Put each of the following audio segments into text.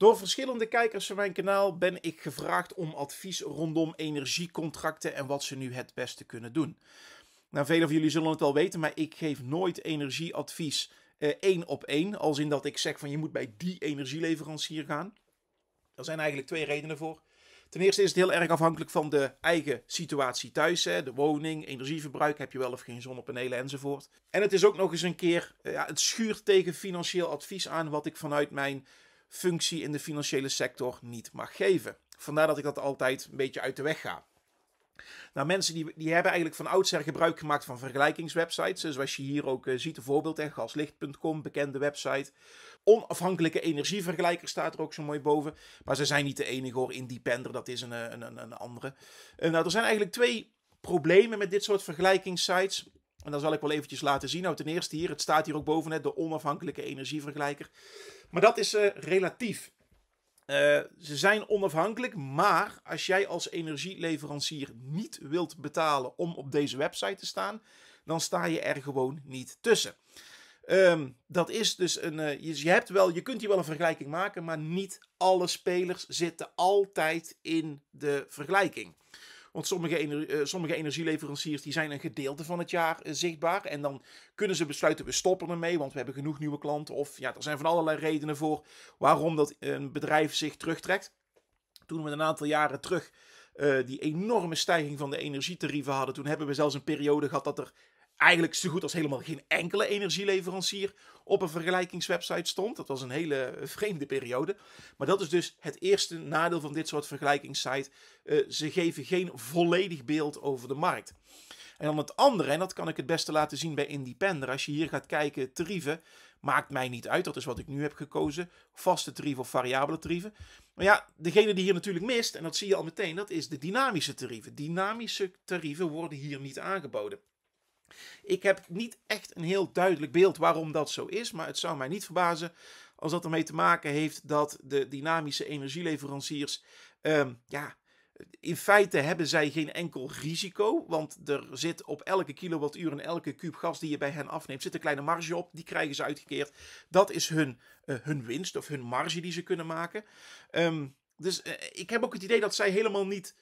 Door verschillende kijkers van mijn kanaal ben ik gevraagd om advies rondom energiecontracten en wat ze nu het beste kunnen doen. Nou, velen van jullie zullen het wel weten, maar ik geef nooit energieadvies eh, één op één. Als in dat ik zeg van je moet bij die energieleverancier gaan. Er zijn eigenlijk twee redenen voor. Ten eerste is het heel erg afhankelijk van de eigen situatie thuis. Hè? De woning, energieverbruik, heb je wel of geen zonnepanelen enzovoort. En het is ook nog eens een keer, eh, ja, het schuurt tegen financieel advies aan wat ik vanuit mijn functie in de financiële sector niet mag geven. Vandaar dat ik dat altijd een beetje uit de weg ga. Nou, mensen die, die hebben eigenlijk van oudsher gebruik gemaakt van vergelijkingswebsites. Zoals dus je hier ook eh, ziet, een voorbeeld, gaslicht.com, bekende website. Onafhankelijke energievergelijker staat er ook zo mooi boven. Maar ze zijn niet de enige hoor, Independer, dat is een, eh, een, een, andere. Eh, nou, er zijn eigenlijk twee problemen met dit soort vergelijkingssites. En dan zal ik wel eventjes laten zien. Nou, ten eerste hier, het staat hier ook boven, de onafhankelijke energievergelijker. Maar dat is eh, relatief. Eh, ze zijn onafhankelijk, maar als jij als energieleverancier niet wilt betalen om op deze website te staan, dan sta je er gewoon niet tussen. Ehm, dat is dus een. Eh, je, je, hebt wel, je kunt hier wel een vergelijking maken, maar niet alle spelers zitten altijd in de vergelijking. Want sommige, eh, sommige energieleveranciers die zijn een gedeelte van het jaar eh, zichtbaar. En dan kunnen ze besluiten, we stoppen ermee, want we hebben genoeg nieuwe klanten. Of ja, er zijn van allerlei redenen voor waarom dat eh, een bedrijf zich terugtrekt. Toen we een aantal jaren terug die enorme stijging van de energietarieven hadden. Toen hebben we zelfs een periode gehad dat er eigenlijk zo goed als helemaal geen enkele energieleverancier op een vergelijkingswebsite stond. Dat was een hele vreemde periode. Maar dat is dus het eerste nadeel van dit soort vergelijkingssite. Eh, ze geven geen volledig beeld over de markt. En dan het andere, en dat kan ik het beste laten zien bij Independer. Als je hier gaat kijken, tarieven, maakt mij niet uit. Dat is wat ik nu heb gekozen. Vaste tarieven of variabele tarieven. Maar ja, degene die hier natuurlijk mist, en dat zie je al meteen, dat is de dynamische tarieven. Dynamische tarieven worden hier niet aangeboden. Ik heb niet echt een heel duidelijk beeld waarom dat zo is, maar het zou mij niet verbazen als dat ermee te maken heeft dat de dynamische energieleveranciers ehm, ja, in feite hebben zij geen enkel risico, want er zit op elke kilowattuur en elke kuub gas die je bij hen afneemt, zit een kleine marge op. Die krijgen ze uitgekeerd. Dat is hun, eh, hun winst of hun marge die ze kunnen maken. Ehm, dus eh, ik heb ook het idee dat zij helemaal niet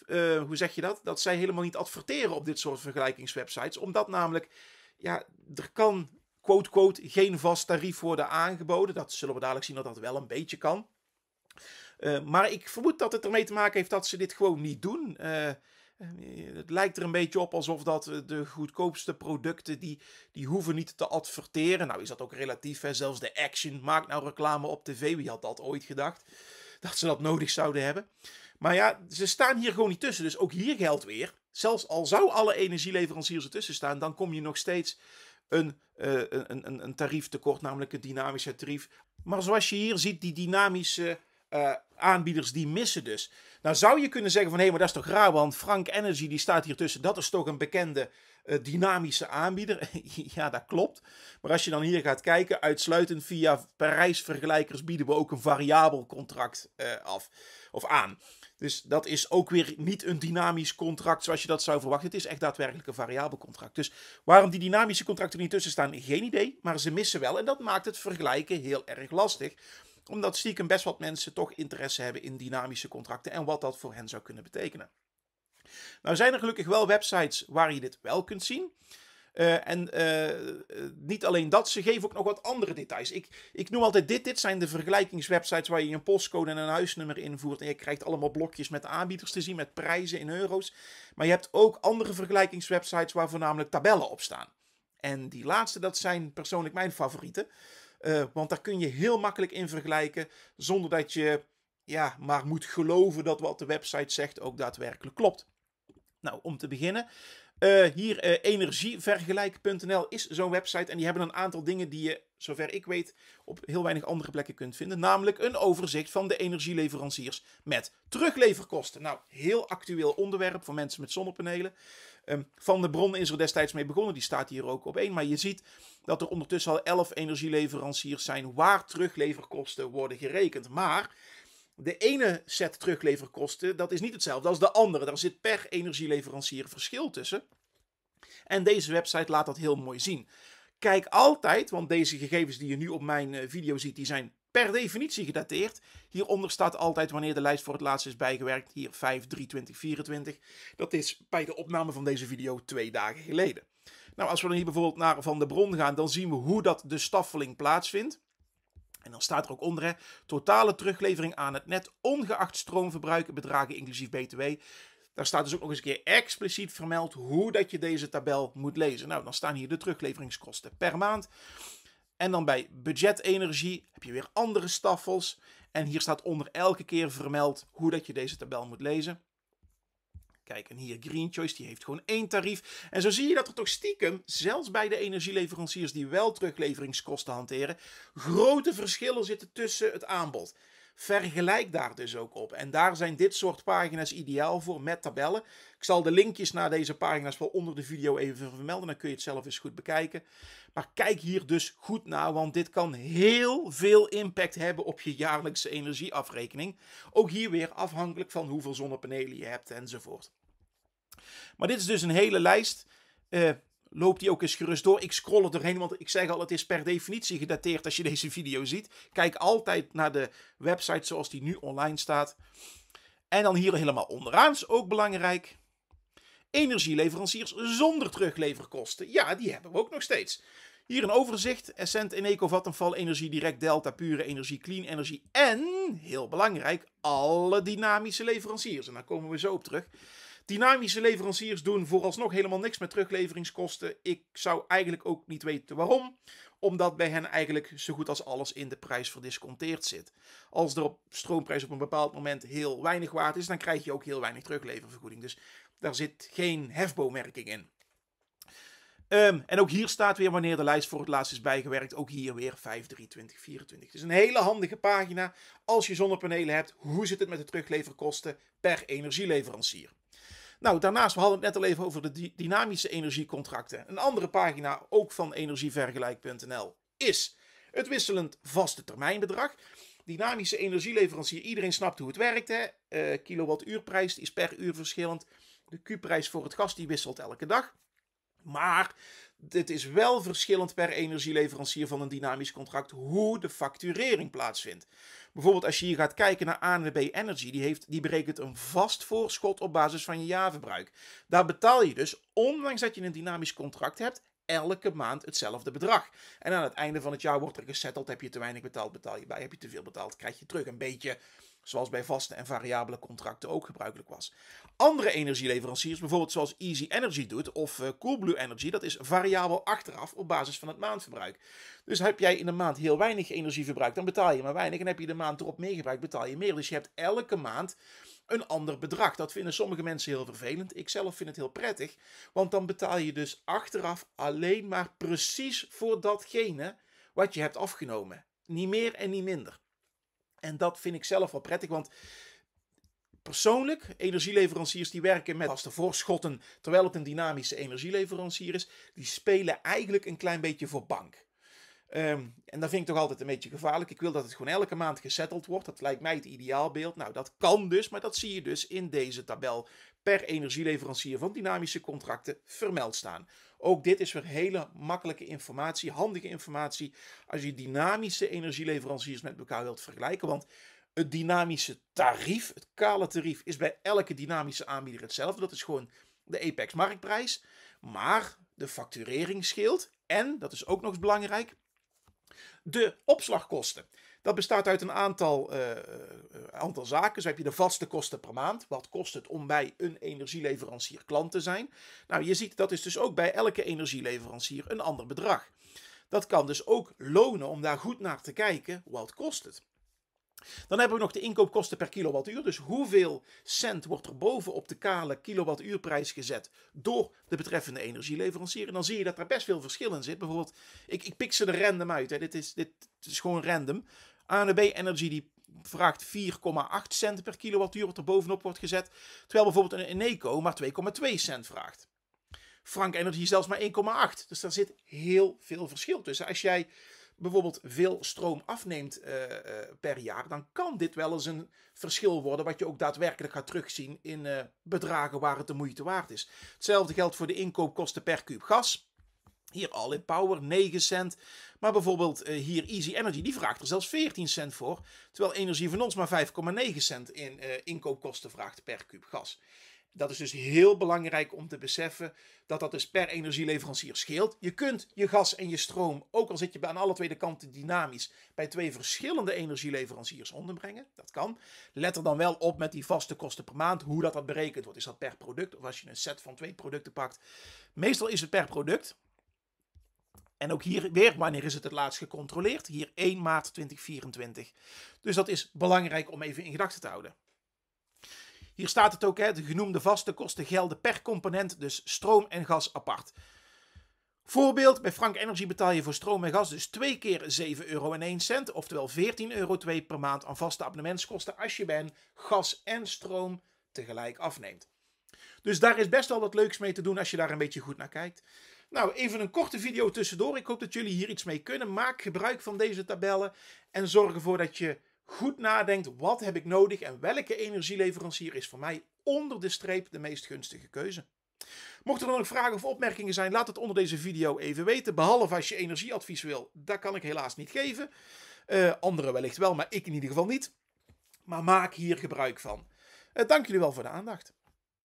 eh, hoe zeg je dat? Dat zij helemaal niet adverteren op dit soort vergelijkingswebsites. Omdat namelijk, ja, er kan, quote, quote, geen vast tarief worden aangeboden. Dat zullen we dadelijk zien dat dat wel een beetje kan. Eh, maar ik vermoed dat het ermee te maken heeft dat ze dit gewoon niet doen. Eh, het lijkt er een beetje op alsof dat de goedkoopste producten, die, die hoeven niet te adverteren. Nou is dat ook relatief, hè? zelfs de Action maakt nou reclame op tv. Wie had dat ooit gedacht? Dat ze dat nodig zouden hebben. Maar ja, ze staan hier gewoon niet tussen. Dus ook hier geldt weer. Zelfs al zou alle energieleveranciers ertussen staan, dan kom je nog steeds een, uh, een, een, een tarief tekort, namelijk het dynamische tarief. Maar zoals je hier ziet, die dynamische eh, aanbieders die missen dus. Nou zou je kunnen zeggen van hé, maar dat is toch raar, want Frank Energy die staat hier tussen. Dat is toch een bekende eh, dynamische aanbieder? ja, dat klopt. Maar als je dan hier gaat kijken, uitsluitend via prijsvergelijkers bieden we ook een variabel contract af of aan. Dus dat is ook weer niet een dynamisch contract zoals je dat zou verwachten. Het is echt daadwerkelijk een variabel contract. Dus waarom die dynamische contracten niet tussen staan, geen idee. Maar ze missen wel. En dat maakt het vergelijken heel erg lastig. Omdat stiekem best wat mensen toch interesse hebben in dynamische contracten en wat dat voor hen zou kunnen betekenen. Nou zijn er gelukkig wel websites waar je dit wel kunt zien. Eh, en eh, eh, niet alleen dat, ze geven ook nog wat andere details. Ik, ik noem altijd dit. Dit zijn de vergelijkingswebsites waar je een postcode en een huisnummer invoert. En je krijgt allemaal blokjes met aanbieders te zien, met prijzen in euro's. Maar je hebt ook andere vergelijkingswebsites waar voornamelijk tabellen op staan. En die laatste, dat zijn persoonlijk mijn favorieten. want daar kun je heel makkelijk in vergelijken zonder dat je ja, maar moet geloven dat wat de website zegt ook daadwerkelijk klopt. Nou, om te beginnen, eh, hier eh, energievergelijk.nl is zo'n website. En die hebben een aantal dingen die je, zover ik weet, op heel weinig andere plekken kunt vinden. Namelijk een overzicht van de energieleveranciers met terugleverkosten. Nou, heel actueel onderwerp voor mensen met zonnepanelen. Ehm, van de Bron is er destijds mee begonnen. Die staat hier ook op één. Maar je ziet dat er ondertussen al elf energieleveranciers zijn waar terugleverkosten worden gerekend. Maar de ene set terugleverkosten, dat is niet hetzelfde als de andere. Daar zit per energieleverancier verschil tussen. En deze website laat dat heel mooi zien. Kijk altijd, want deze gegevens die je nu op mijn eh, video ziet, die zijn per definitie gedateerd. Hieronder staat altijd wanneer de lijst voor het laatst is bijgewerkt. Hier 5, 3, 20, 24. Dat is bij de opname van deze video twee dagen geleden. Nou, als we dan hier bijvoorbeeld naar Van de Bron gaan, dan zien we hoe dat de staffeling plaatsvindt. En dan staat er ook onder, hè, totale teruglevering aan het net, ongeacht stroomverbruik, bedragen inclusief BTW. Daar staat dus ook nog eens een keer expliciet vermeld hoe dat je deze tabel moet lezen. Nou, dan staan hier de terugleveringskosten per maand. En dan bij budget energie heb je weer andere staffels. En hier staat onder elke keer vermeld hoe dat je deze tabel moet lezen. Kijk, en hier Green Choice, die heeft gewoon één tarief. En zo zie je dat er toch stiekem, zelfs bij de energieleveranciers die wel terugleveringskosten hanteren, grote verschillen zitten tussen het aanbod. Vergelijk daar dus ook op. En daar zijn dit soort pagina's ideaal voor met tabellen. Ik zal de linkjes naar deze pagina's wel onder de video even vermelden. Dan kun je het zelf eens goed bekijken. Maar kijk hier dus goed naar, want dit kan heel veel impact hebben op je jaarlijkse energieafrekening. Ook hier weer afhankelijk van hoeveel zonnepanelen je hebt enzovoort. Maar dit is dus een hele lijst. Uh, loop die ook eens gerust door. Ik scroll er doorheen, want ik zeg al, het is per definitie gedateerd als je deze video ziet. Kijk altijd naar de website zoals die nu online staat. En dan hier helemaal onderaan is ook belangrijk. Energieleveranciers zonder terugleverkosten. Ja, die hebben we ook nog steeds. Hier een overzicht. Essent, Eneco, Vattenfall, Energie Direct, Delta, Pure Energie, Clean Energie. En, heel belangrijk, alle dynamische leveranciers. En daar komen we zo op terug. Dynamische leveranciers doen vooralsnog helemaal niks met terugleveringskosten. Ik zou eigenlijk ook niet weten waarom, omdat bij hen eigenlijk zo goed als alles in de prijs verdisconteerd zit. Als er op stroomprijs op een bepaald moment heel weinig waard is, dan krijg je ook heel weinig terugleververgoeding. Dus daar zit geen hefboomwerking in. Ehm, en ook hier staat weer wanneer de lijst voor het laatst is bijgewerkt. Ook hier weer 5, Dus een hele handige pagina als je zonnepanelen hebt. Hoe zit het met de terugleverkosten per energieleverancier? Nou, daarnaast, we hadden het net al even over de dynamische energiecontracten. Een andere pagina, ook van energievergelijk.nl, is het wisselend vaste termijnbedrag. Dynamische energieleverancier, iedereen snapt hoe het werkt. Hè? Eh, kilowattuurprijs is per uur verschillend. De Q-prijs voor het gas die wisselt elke dag. Maar het is wel verschillend per energieleverancier van een dynamisch contract hoe de facturering plaatsvindt. Bijvoorbeeld als je hier gaat kijken naar ANWB Energy, die, heeft, die berekent een vast voorschot op basis van je jaarverbruik. Daar betaal je dus, ondanks dat je een dynamisch contract hebt, elke maand hetzelfde bedrag. En aan het einde van het jaar wordt er gesetteld, heb je te weinig betaald, betaal je bij, heb je te veel betaald, krijg je terug. Een beetje Zoals bij vaste en variabele contracten ook gebruikelijk was. Andere energieleveranciers, bijvoorbeeld zoals Easy Energy doet of eh, Coolblue Energy, dat is variabel achteraf op basis van het maandverbruik. Dus heb jij in de maand heel weinig energie verbruikt, dan betaal je maar weinig. En heb je de maand erop meer gebruikt, betaal je meer. Dus je hebt elke maand een ander bedrag. Dat vinden sommige mensen heel vervelend. Ik zelf vind het heel prettig, want dan betaal je dus achteraf alleen maar precies voor datgene wat je hebt afgenomen. Niet meer en niet minder. En dat vind ik zelf wel prettig, want persoonlijk, energieleveranciers die werken met vaste voorschotten, terwijl het een dynamische energieleverancier is, die spelen eigenlijk een klein beetje voor bank. Ehm, en dat vind ik toch altijd een beetje gevaarlijk. Ik wil dat het gewoon elke maand gesetteld wordt. Dat lijkt mij het ideaalbeeld. Nou, dat kan dus, maar dat zie je dus in deze tabel per energieleverancier van dynamische contracten vermeld staan. Ook dit is weer hele makkelijke informatie, handige informatie als je dynamische energieleveranciers met elkaar wilt vergelijken. Want het dynamische tarief, het kale tarief, is bij elke dynamische aanbieder hetzelfde. Dat is gewoon de Apex marktprijs. Maar de facturering scheelt. En, dat is ook nog eens belangrijk, de opslagkosten. Dat bestaat uit een aantal, eh, eh, aantal zaken. Zo heb je de vaste kosten per maand. Wat kost het om bij een energieleverancier klant te zijn? Nou, je ziet dat is dus ook bij elke energieleverancier een ander bedrag. Dat kan dus ook lonen om daar goed naar te kijken. Wat kost het? Dan hebben we nog de inkoopkosten per kilowattuur. Dus hoeveel cent wordt er bovenop de kale kilowattuurprijs gezet door de betreffende energieleverancier. En dan zie je dat er best veel verschil in zit. Bijvoorbeeld, ik, ik pik ze er random uit. Hè. Dit, is, dit is gewoon random. ANB Energy die vraagt 4,8 cent per kilowattuur wat er bovenop wordt gezet. Terwijl bijvoorbeeld een Eneco maar 2,2 cent vraagt. Frank Energy zelfs maar 1,8. Dus daar zit heel veel verschil tussen. Als jij bijvoorbeeld veel stroom afneemt eh, eh, per jaar, dan kan dit wel eens een verschil worden wat je ook daadwerkelijk gaat terugzien in eh, bedragen waar het de moeite waard is. Hetzelfde geldt voor de inkoopkosten per kuub gas. Hier all in Power 9 cent. Maar bijvoorbeeld hier Easy Energy, die vraagt er zelfs 14 cent voor. Terwijl Energie van ons maar 5,9 cent in inkoopkosten vraagt per kuub gas. Dat is dus heel belangrijk om te beseffen dat dat dus per energieleverancier scheelt. Je kunt je gas en je stroom, ook al zit je aan alle twee de kanten dynamisch, bij twee verschillende energieleveranciers onderbrengen. Dat kan. Let er dan wel op met die vaste kosten per maand, hoe dat, dat berekend wordt. Is dat per product of als je een set van twee producten pakt? Meestal is het per product. En ook hier weer, wanneer is het het laatst gecontroleerd? Hier 1 maart 2024. Dus dat is belangrijk om even in gedachten te houden. Hier staat het ook, hè, de genoemde vaste kosten gelden per component, dus stroom en gas apart. Voorbeeld, bij Frank Energy betaal je voor stroom en gas dus twee keer 7,01 euro, oftewel 14,02 euro per maand aan vaste abonnementskosten als je ben gas en stroom tegelijk afneemt. Dus daar is best wel wat leuks mee te doen als je daar een beetje goed naar kijkt. Nou, even een korte video tussendoor. Ik hoop dat jullie hier iets mee kunnen. Maak gebruik van deze tabellen en zorg ervoor dat je goed nadenkt, wat heb ik nodig en welke energieleverancier is voor mij onder de streep de meest gunstige keuze. Mochten er dan ook vragen of opmerkingen zijn, laat het onder deze video even weten. Behalve als je energieadvies wil, dat kan ik helaas niet geven. Uh, anderen wellicht wel, maar ik in ieder geval niet. Maar maak hier gebruik van. Eh, dank jullie wel voor de aandacht.